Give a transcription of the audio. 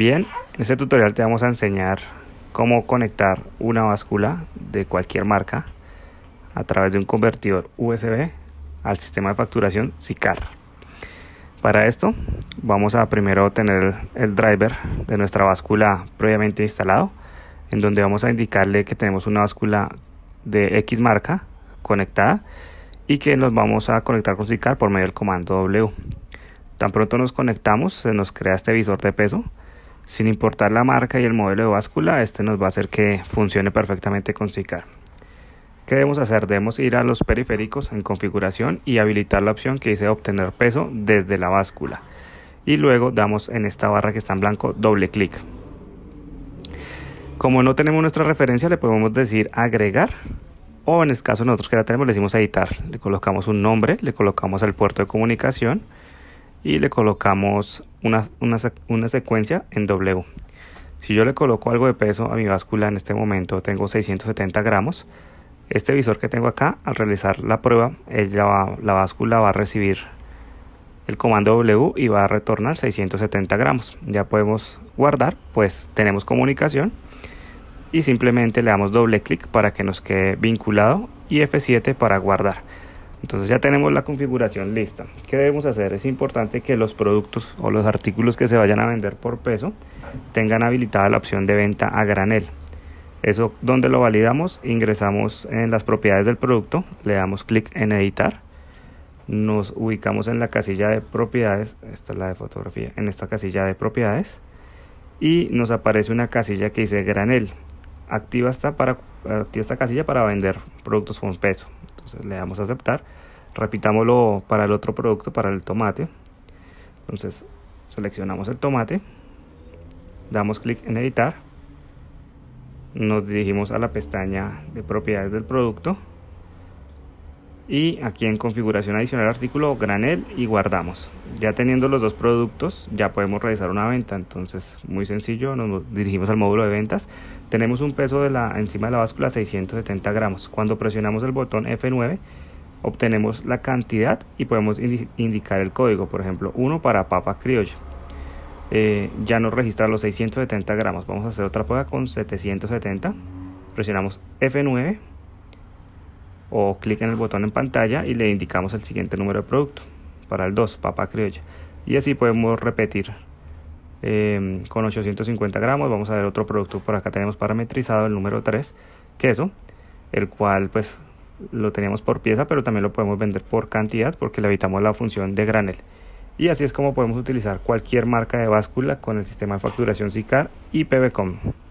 Bien, en este tutorial te vamos a enseñar cómo conectar una báscula de cualquier marca a través de un convertidor USB al sistema de facturación SICAR. Para esto vamos a primero tener el driver de nuestra báscula previamente instalado en donde vamos a indicarle que tenemos una báscula de X marca conectada y que nos vamos a conectar con SICAR por medio del comando W. Tan pronto nos conectamos se nos crea este visor de peso sin importar la marca y el modelo de báscula, este nos va a hacer que funcione perfectamente con SICAR. ¿Qué debemos hacer? Debemos ir a los periféricos en configuración y habilitar la opción que dice obtener peso desde la báscula. Y luego damos en esta barra que está en blanco doble clic. Como no tenemos nuestra referencia, le podemos decir agregar o en este caso nosotros que la tenemos le decimos editar. Le colocamos un nombre, le colocamos el puerto de comunicación y le colocamos una, secuencia en W. Si yo le coloco algo de peso a mi báscula en este momento, tengo 670 gramos. Este visor que tengo acá, al realizar la prueba, ella la báscula va a recibir el comando W y va a retornar 670 gramos. Ya podemos guardar, pues tenemos comunicación. Y simplemente le damos doble clic para que nos quede vinculado y F7 para guardar. Entonces ya tenemos la configuración lista. ¿Qué debemos hacer? Es importante que los productos o los artículos que se vayan a vender por peso tengan habilitada la opción de venta a granel. Eso donde lo validamos, ingresamos en las propiedades del producto, le damos clic en editar, nos ubicamos en la casilla de propiedades, esta es la de fotografía, en esta casilla de propiedades y nos aparece una casilla que dice granel. Activa esta, para, esta casilla para vender productos con peso le damos a aceptar. Repitámoslo para el otro producto, para el tomate. Entonces seleccionamos el tomate. Damos clic en editar. Nos dirigimos a la pestaña de propiedades del producto. Y aquí en configuración adicional artículo granel y guardamos. Ya teniendo los dos productos ya podemos realizar una venta. Entonces muy sencillo, nos dirigimos al módulo de ventas. Tenemos un peso de la, encima de la báscula 670 gramos. Cuando presionamos el botón F9 obtenemos la cantidad y podemos indicar el código, por ejemplo 1 para papa criolla. Eh, ya nos registra los 670 gramos. Vamos a hacer otra prueba con 770. Presionamos F9 o clic en el botón en pantalla y le indicamos el siguiente número de producto para el 2, papa criolla. Y así podemos repetir Em, con 850 gramos. Vamos a ver otro producto, por acá tenemos parametrizado el número 3, queso, el cual pues lo teníamos por pieza, pero también lo podemos vender por cantidad porque le evitamos la función de granel. Y así es como podemos utilizar cualquier marca de báscula con el sistema de facturación SICAR y PBCOM.